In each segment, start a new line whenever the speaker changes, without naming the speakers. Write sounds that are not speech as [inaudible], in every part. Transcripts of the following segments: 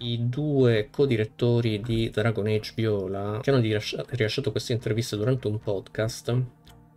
i due co-direttori di Dragon Age Viola, che hanno rilasciato, questa intervista durante un podcast,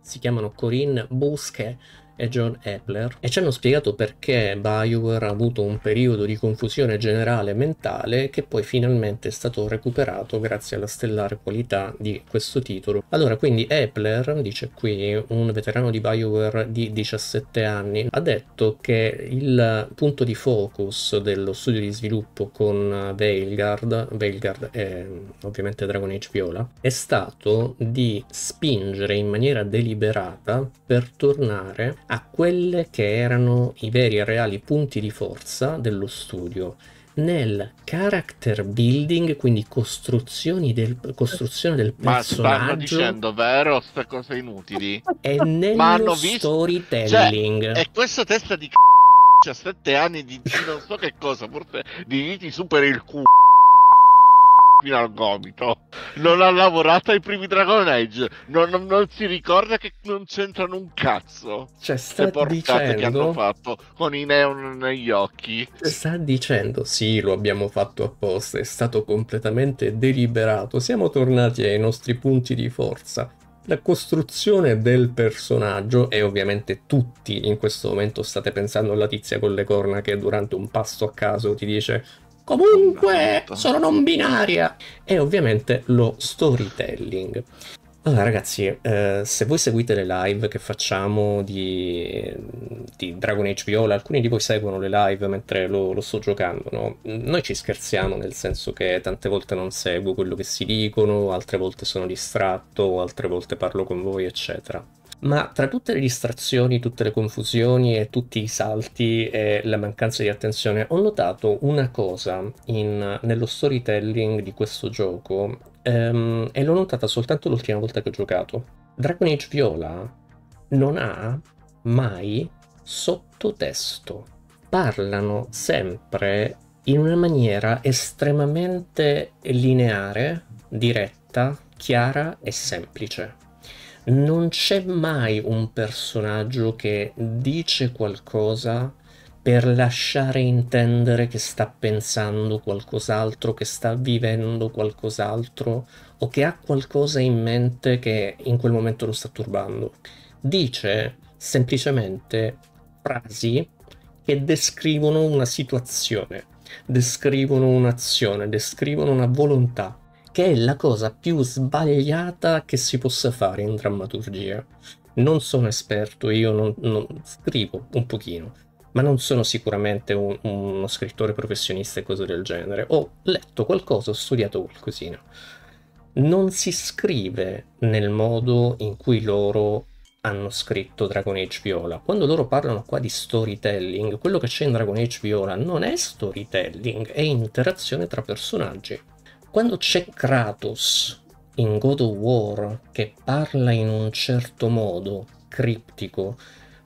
si chiamano Corinne Busche e John Epler e ci hanno spiegato perché BioWare ha avuto un periodo di confusione generale mentale che poi finalmente è stato recuperato grazie alla stellare qualità di questo titolo. Allora, quindi Epler, dice qui un veterano di BioWare di 17 anni, ha detto che il punto di focus dello studio di sviluppo con Veilguard, Veilguard è mm, ovviamente Dragon Age Viola, è stato di spingere in maniera deliberata per tornare a quelle che erano i veri e reali punti di forza dello studio nel character building, quindi costruzioni del, costruzione del personaggio. Ma stanno dicendo vero queste cose inutili? [laughs] E nello visto... storytelling. Cioè, e questa testa di c***o 17 cioè anni di, non so che cosa, forse di viti super il c***o fino al gomito. Non ha lavorato ai primi Dragon Age. Non, non, non si ricorda che non c'entrano un cazzo. Cioè, sta dicendo... che hanno fatto con i neon negli occhi. Cioè, sta dicendo, sì, lo abbiamo fatto apposta, è stato completamente deliberato. Siamo tornati ai nostri punti di forza. La costruzione del personaggio, e ovviamente tutti in questo momento state pensando alla tizia con le corna che durante un passo a caso ti dice Comunque, sono non binaria. E ovviamente lo storytelling. Allora ragazzi, eh, se voi seguite le live che facciamo di, di, Dragon Age Viola, alcuni di voi seguono le live mentre lo, lo sto giocando, no? Noi ci scherziamo nel senso che tante volte non seguo quello che si dicono, altre volte sono distratto, altre volte parlo con voi, eccetera. Ma tra tutte le distrazioni, tutte le confusioni e tutti i salti e la mancanza di attenzione, ho notato una cosa in, nello storytelling di questo gioco ehm, e l'ho notata soltanto l'ultima volta che ho giocato. Dragon Age Viola non ha mai sottotesto. Parlano sempre in una maniera estremamente lineare, diretta, chiara e semplice non c'è mai un personaggio che dice qualcosa per lasciare intendere che sta pensando qualcos'altro, che sta vivendo qualcos'altro o che ha qualcosa in mente che in quel momento lo sta turbando. Dice semplicemente frasi che descrivono una situazione, descrivono un'azione, descrivono una volontà che è la cosa più sbagliata che si possa fare in drammaturgia. Non sono esperto, io non, non scrivo un pochino, ma non sono sicuramente un, uno scrittore professionista e cose del genere. Ho letto qualcosa, ho studiato qualcosina. Non si scrive nel modo in cui loro hanno scritto Dragon Age Viola. Quando loro parlano qua di storytelling, quello che c'è in Dragon Age Viola non è storytelling, è interazione tra personaggi. Quando c'è Kratos in God of War che parla in un certo modo criptico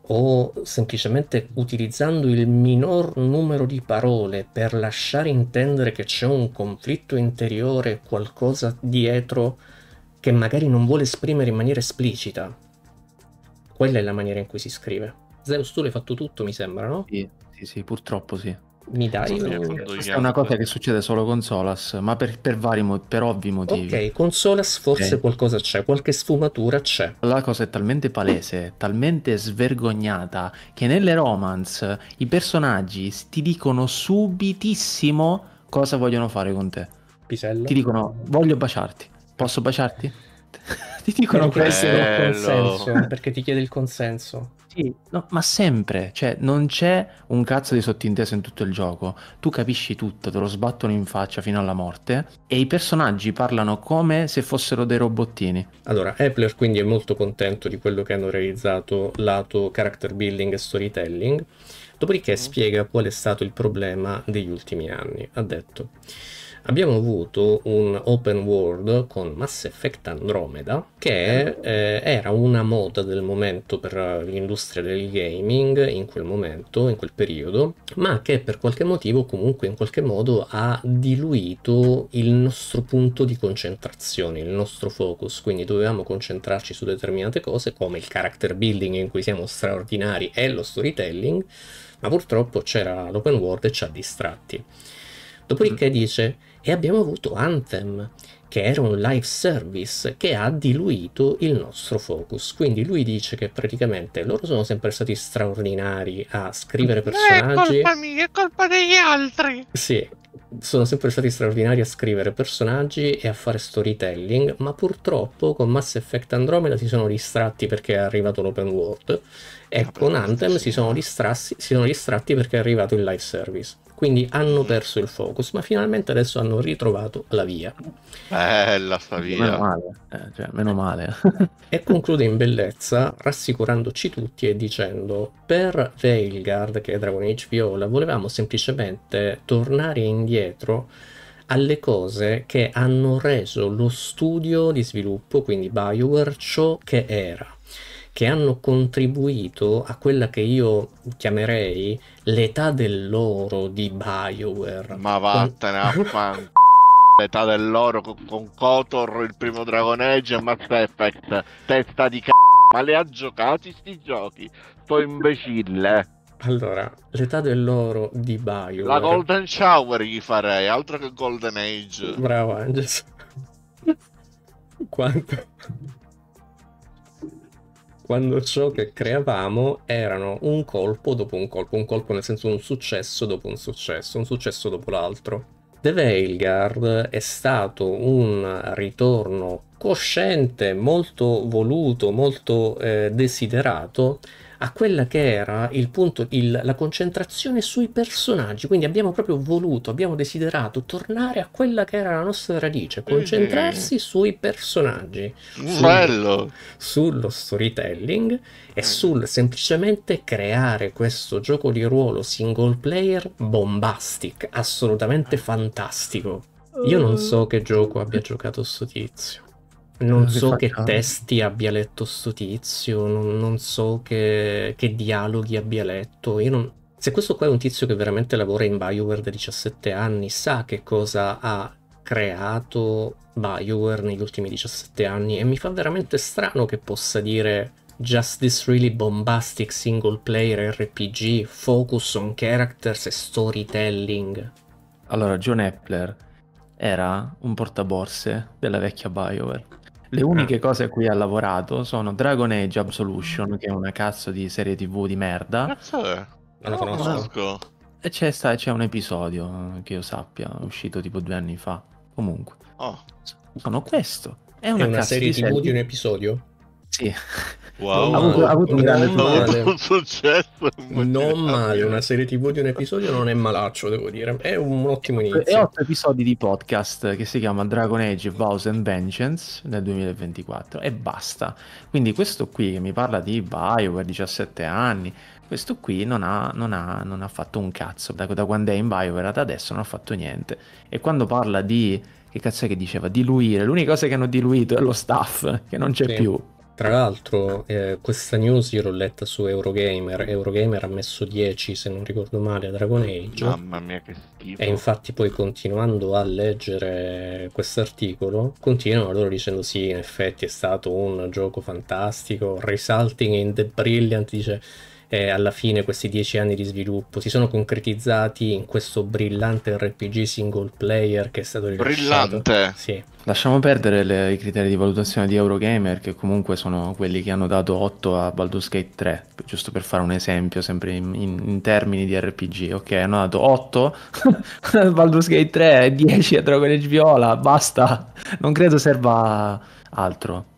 o semplicemente utilizzando il minor numero di parole per lasciare intendere che c'è un conflitto interiore, qualcosa dietro che magari non vuole esprimere in maniera esplicita. Quella è la maniera in cui si scrive. Zeus, tu l'hai fatto
tutto, mi sembra, no? Sì, sì, sì purtroppo sì. Mi dai un... è una cosa che succede solo con Solas, ma per, per vari mo- per ovvi motivi. Ok, con Solas forse okay. qualcosa c'è, qualche sfumatura c'è. La cosa è talmente palese, talmente svergognata, che nelle romance i personaggi ti dicono subitissimo cosa vogliono fare con te. Pisello. Ti dicono voglio baciarti, posso baciarti? [laughs] ti dicono questo perché
ti chiede il consenso sì,
no, ma sempre, cioè non c'è un cazzo di sottinteso in tutto il gioco, tu capisci tutto, te lo sbattono in faccia fino alla morte e i personaggi parlano come se fossero dei robottini. Allora,
Epler quindi è molto contento di quello che hanno realizzato lato character building e storytelling, dopodiché mm. spiega qual è stato il problema degli ultimi anni, ha detto abbiamo avuto un open world con Mass Effect Andromeda che eh, era una moda del momento per l'industria del gaming in quel momento, in quel periodo, ma che per qualche motivo comunque in qualche modo ha diluito il nostro punto di concentrazione, il nostro focus, quindi dovevamo concentrarci su determinate cose come il character building in cui siamo straordinari e lo storytelling, ma purtroppo c'era l'open world e ci ha distratti. Dopodiché mm. dice e abbiamo avuto Anthem, che era un live service che ha diluito il nostro focus. Quindi lui dice che praticamente loro sono sempre stati straordinari a scrivere eh, personaggi. Eh, è colpa mia, è colpa degli altri. Sì, sono sempre stati straordinari a scrivere personaggi e a fare storytelling, ma purtroppo con Mass Effect Andromeda si sono distratti perché è arrivato l'open world e ah, con Anthem si sono, distratti, si sono distratti perché è arrivato il live service quindi hanno perso il focus, ma finalmente adesso hanno ritrovato la via.
Bella sta via. Meno male. Eh, cioè, meno male.
[laughs] e conclude in bellezza, rassicurandoci tutti e dicendo, per Veilguard, che è Dragon Age Viola, volevamo semplicemente tornare indietro alle cose che hanno reso lo studio di sviluppo, quindi Bioware, ciò che era che hanno contribuito a quella che io chiamerei l'età dell'oro di Bioware. Ma vattene a [laughs] fan. l'età dell'oro con, con Kotor, il primo Dragon Age e Mass Effect. Testa di c***o. Ma le ha giocati sti giochi? Sto imbecille. Allora, l'età dell'oro di Bioware. La Golden Shower gli farei, altro che Golden Age. Bravo Angels. [laughs] Quanto quando ciò che creavamo erano un colpo dopo un colpo, un colpo nel senso un successo dopo un successo, un successo dopo l'altro. The Veilguard è stato un ritorno cosciente, molto voluto, molto eh, desiderato a quella che era il punto, il, la concentrazione sui personaggi. Quindi abbiamo proprio voluto, abbiamo desiderato tornare a quella che era la nostra radice, concentrarsi mm. sui personaggi, mm, sul, sullo storytelling e sul semplicemente creare questo gioco di ruolo single player bombastic, assolutamente fantastico. Io non so che gioco abbia giocato sto tizio non so che testi abbia letto sto tizio, non, non so che, che, dialoghi abbia letto. Non... Se questo qua è un tizio che veramente lavora in Bioware da 17 anni, sa che cosa ha creato Bioware negli ultimi 17 anni e mi fa veramente strano che possa dire just this really bombastic single player
RPG, focus on characters e storytelling. Allora, John Epler era un portaborse della vecchia Bioware le eh. uniche cose a cui ha lavorato sono Dragon Age Absolution, che è una cazzo di serie tv di merda. Cazzo è? Non eh, la conosco. E c'è, sta, c'è un episodio che io sappia, uscito tipo due anni fa. Comunque. Oh. Sono questo. È una, è una serie di tv di un
episodio?
Sì. Wow. Ha avuto, ha avuto un grande male. Un
successo. Non male, una serie tv di un episodio non è malaccio, devo dire. È un ottimo inizio. E otto
episodi di podcast che si chiama Dragon Age Vows and Vengeance nel 2024 e basta. Quindi questo qui che mi parla di Bioware, 17 anni, questo qui non ha, non ha, non ha fatto un cazzo. Da, da quando è in Bioware ad adesso non ha fatto niente. E quando parla di... Che cazzo è che diceva? Diluire. L'unica cosa che hanno diluito è lo staff, che non c'è sì. più
tra l'altro, eh, questa news io l'ho letta su Eurogamer. Eurogamer ha messo 10, se non ricordo male, a Dragon Age. Mamma mia, che schifo. E infatti, poi continuando a leggere questo articolo, continuano loro dicendo: Sì, in effetti è stato un gioco fantastico. Resulting in the Brilliant dice eh, alla fine questi dieci anni di sviluppo si sono concretizzati in questo brillante RPG single player che è stato rilasciato. Brillante! Sì.
Lasciamo perdere le, i criteri di valutazione di Eurogamer che comunque sono quelli che hanno dato 8 a Baldur's Gate 3, giusto per fare un esempio sempre in, in, in termini di RPG, ok? Hanno dato 8 a [laughs] Baldur's Gate 3 10 a Dragon Age Viola, basta! Non credo serva altro.